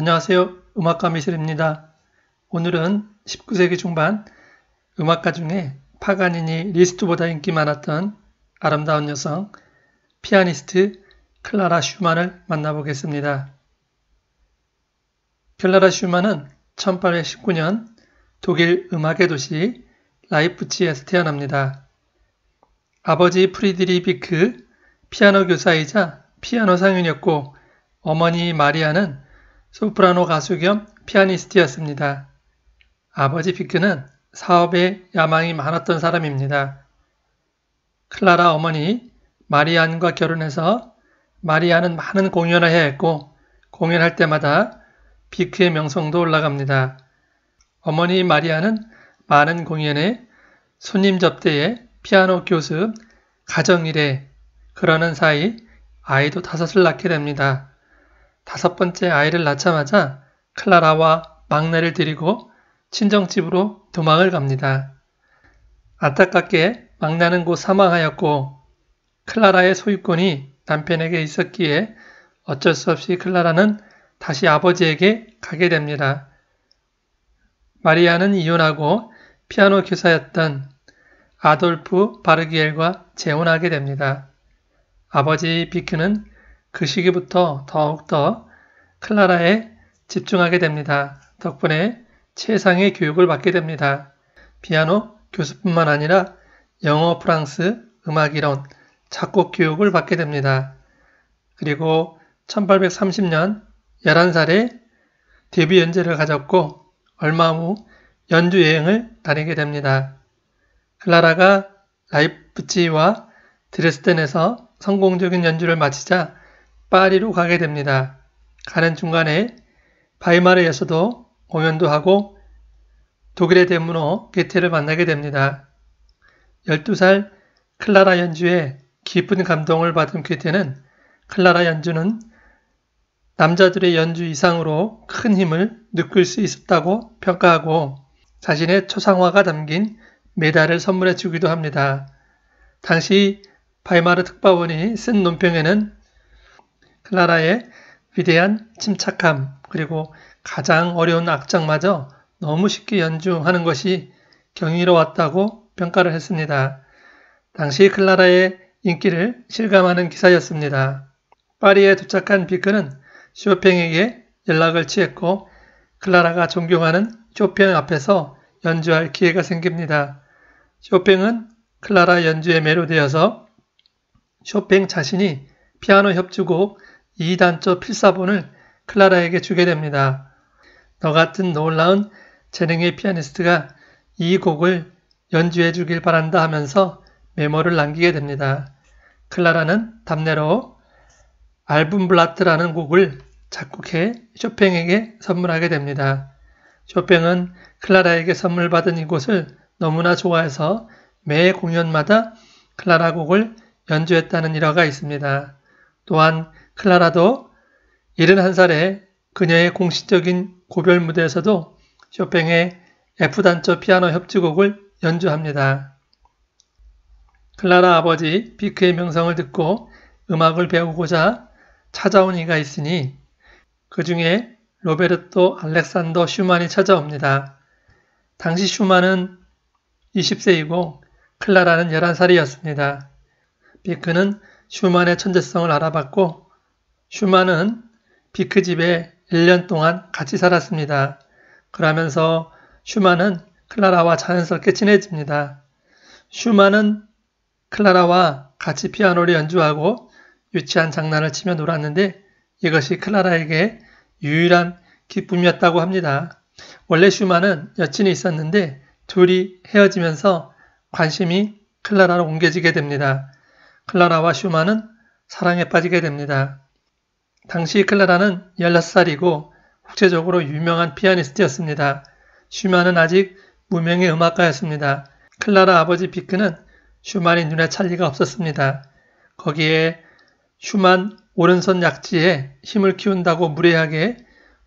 안녕하세요. 음악가 미슬입니다. 오늘은 19세기 중반 음악가 중에 파가니니 리스트보다 인기 많았던 아름다운 여성 피아니스트 클라라 슈만을 만나보겠습니다. 클라라 슈만은 1819년 독일 음악의 도시 라이프치에서 태어납니다. 아버지 프리드리비크 피아노 교사이자 피아노 상인이었고 어머니 마리아는 소프라노 가수 겸 피아니스트였습니다. 아버지 피크는 사업에 야망이 많았던 사람입니다. 클라라 어머니 마리안과 결혼해서 마리안은 많은 공연을 해야 했고 공연할 때마다 비크의 명성도 올라갑니다. 어머니 마리안은 많은 공연에 손님 접대에 피아노 교습, 가정일에 그러는 사이 아이도 다섯을 낳게 됩니다. 다섯 번째 아이를 낳자마자 클라라와 막내를 데리고 친정집으로 도망을 갑니다. 안타깝게 막내는 곧 사망하였고 클라라의 소유권이 남편에게 있었기에 어쩔 수 없이 클라라는 다시 아버지에게 가게 됩니다. 마리아는 이혼하고 피아노 교사였던 아돌프 바르기엘과 재혼하게 됩니다. 아버지 비크는 그 시기부터 더욱더 클라라에 집중하게 됩니다. 덕분에 최상의 교육을 받게 됩니다. 피아노 교수뿐만 아니라 영어, 프랑스, 음악 이론, 작곡 교육을 받게 됩니다. 그리고 1830년 11살에 데뷔 연재를 가졌고 얼마 후 연주 여행을 다니게 됩니다. 클라라가 라이프치와 드레스덴에서 성공적인 연주를 마치자 파리로 가게 됩니다. 가는 중간에 바이마르에서도 공연도 하고 독일의 대문호 게테를 만나게 됩니다. 12살 클라라 연주에 깊은 감동을 받은 게테는 클라라 연주는 남자들의 연주 이상으로 큰 힘을 느낄 수 있었다고 평가하고 자신의 초상화가 담긴 메달을 선물해 주기도 합니다. 당시 바이마르 특파원이 쓴 논평에는 클라라의 위대한 침착함 그리고 가장 어려운 악장마저 너무 쉽게 연주하는 것이 경이로웠다고 평가를 했습니다. 당시 클라라의 인기를 실감하는 기사였습니다. 파리에 도착한 비크는 쇼팽에게 연락을 취했고 클라라가 존경하는 쇼팽 앞에서 연주할 기회가 생깁니다. 쇼팽은 클라라 연주에 매료되어서 쇼팽 자신이 피아노 협주곡 이단조 필사본을 클라라에게 주게 됩니다. 너 같은 놀라운 재능의 피아니스트가 이 곡을 연주해 주길 바란다 하면서 메모를 남기게 됩니다. 클라라는 답내로 알분블라트라는 곡을 작곡해 쇼팽에게 선물하게 됩니다. 쇼팽은 클라라에게 선물 받은 이곳을 너무나 좋아해서 매 공연마다 클라라 곡을 연주했다는 일화가 있습니다. 또한 클라라도 71살에 그녀의 공식적인 고별 무대에서도 쇼팽의 F단조 피아노 협주곡을 연주합니다. 클라라 아버지 비크의 명성을 듣고 음악을 배우고자 찾아온 이가 있으니 그 중에 로베르토 알렉산더 슈만이 찾아옵니다. 당시 슈만은 20세이고 클라라는 11살이었습니다. 비크는 슈만의 천재성을 알아봤고 슈만은 비크 집에 1년 동안 같이 살았습니다. 그러면서 슈만은 클라라와 자연스럽게 친해집니다. 슈만은 클라라와 같이 피아노를 연주하고 유치한 장난을 치며 놀았는데 이것이 클라라에게 유일한 기쁨이었다고 합니다. 원래 슈만은 여친이 있었는데 둘이 헤어지면서 관심이 클라라로 옮겨지게 됩니다. 클라라와 슈만은 사랑에 빠지게 됩니다. 당시 클라라는 16살이고 국제적으로 유명한 피아니스트였습니다. 슈만은 아직 무명의 음악가였습니다. 클라라 아버지 비크는 슈만이 눈에 찰리가 없었습니다. 거기에 슈만 오른손 약지에 힘을 키운다고 무례하게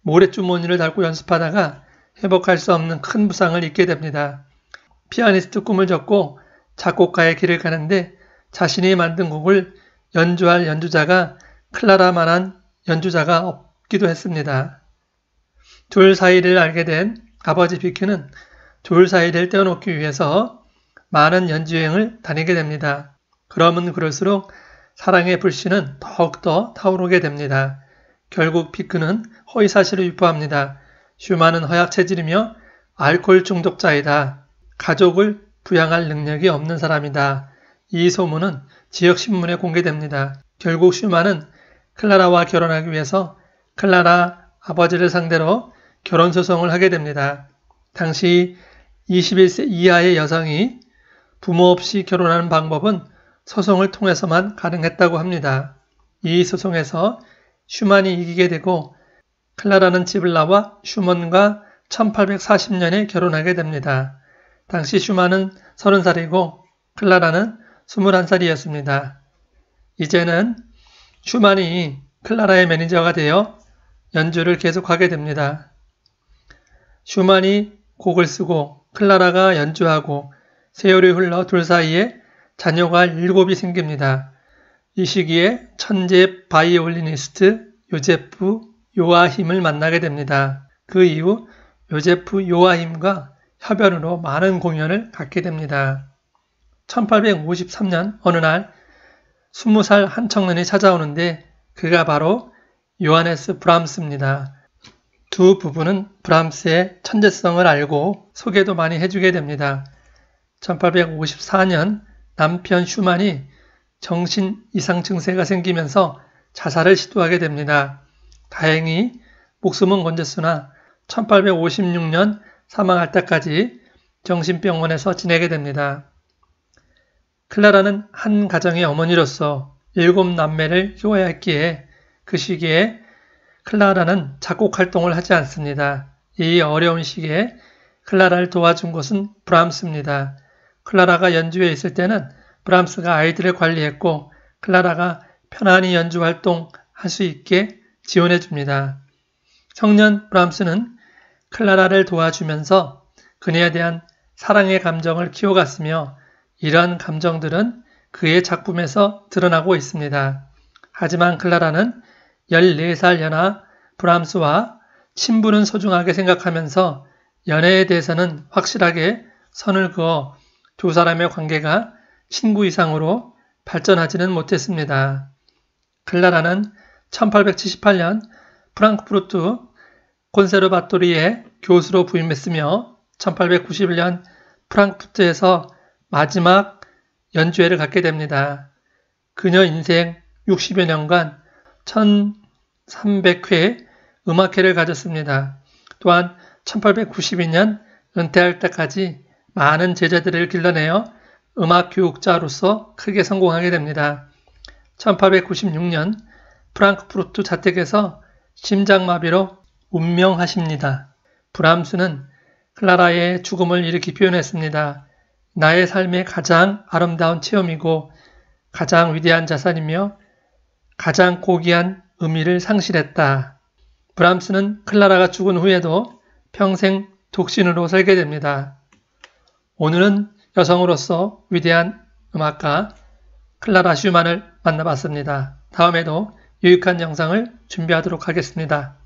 모래주머니를 달고 연습하다가 회복할 수 없는 큰 부상을 입게 됩니다. 피아니스트 꿈을 접고 작곡가의 길을 가는데 자신이 만든 곡을 연주할 연주자가 클라라만한 연주자가 없기도 했습니다. 둘 사이를 알게 된 아버지 비큐는 둘 사이를 떼어놓기 위해서 많은 연주여행을 다니게 됩니다. 그러면 그럴수록 사랑의 불씨는 더욱더 타오르게 됩니다. 결국 피크는 허위사실을 유포합니다. 슈만은 허약체질이며 알코올 중독자이다. 가족을 부양할 능력이 없는 사람이다. 이 소문은 지역신문에 공개됩니다. 결국 슈만은 클라라와 결혼하기 위해서 클라라 아버지를 상대로 결혼소송을 하게 됩니다. 당시 21세 이하의 여성이 부모 없이 결혼하는 방법은 소송을 통해서만 가능했다고 합니다. 이 소송에서 슈만이 이기게 되고 클라라는 집을 나와 슈먼과 1840년에 결혼하게 됩니다. 당시 슈만은 30살이고 클라라는 21살이었습니다. 이제는 슈만이 클라라의 매니저가 되어 연주를 계속하게 됩니다. 슈만이 곡을 쓰고 클라라가 연주하고 세월이 흘러 둘 사이에 자녀가 일곱이 생깁니다. 이 시기에 천재 바이올리니스트 요제프 요아힘을 만나게 됩니다. 그 이후 요제프 요아힘과 협연으로 많은 공연을 갖게 됩니다. 1853년 어느 날 20살 한 청년이 찾아오는데 그가 바로 요하네스 브람스입니다. 두 부부는 브람스의 천재성을 알고 소개도 많이 해주게 됩니다. 1854년 남편 슈만이 정신 이상 증세가 생기면서 자살을 시도하게 됩니다. 다행히 목숨은 건졌으나 1856년 사망할 때까지 정신병원에서 지내게 됩니다. 클라라는 한 가정의 어머니로서 일곱 남매를 키워야 했기에 그 시기에 클라라는 작곡 활동을 하지 않습니다. 이 어려운 시기에 클라라를 도와준 것은 브람스입니다. 클라라가 연주에 회 있을 때는 브람스가 아이들을 관리했고 클라라가 편안히 연주 활동할 수 있게 지원해 줍니다. 청년 브람스는 클라라를 도와주면서 그녀에 대한 사랑의 감정을 키워갔으며 이러한 감정들은 그의 작품에서 드러나고 있습니다. 하지만 클라라는 14살 연하 브람스와 친분은 소중하게 생각하면서 연애에 대해서는 확실하게 선을 그어 두 사람의 관계가 친구 이상으로 발전하지는 못했습니다. 클라라는 1878년 프랑크푸르트 콘세르바토리의 교수로 부임했으며 1891년 프랑크푸르트에서 마지막 연주회를 갖게 됩니다. 그녀 인생 60여 년간 1300회 음악회를 가졌습니다. 또한 1892년 은퇴할 때까지 많은 제자들을 길러내어 음악 교육자로서 크게 성공하게 됩니다. 1896년 프랑크푸르트 자택에서 심장마비로 운명하십니다. 브람스는 클라라의 죽음을 이렇게 표현했습니다. 나의 삶의 가장 아름다운 체험이고 가장 위대한 자산이며 가장 고귀한 의미를 상실했다. 브람스는 클라라가 죽은 후에도 평생 독신으로 살게 됩니다. 오늘은 여성으로서 위대한 음악가 클라라 슈만을 만나봤습니다. 다음에도 유익한 영상을 준비하도록 하겠습니다.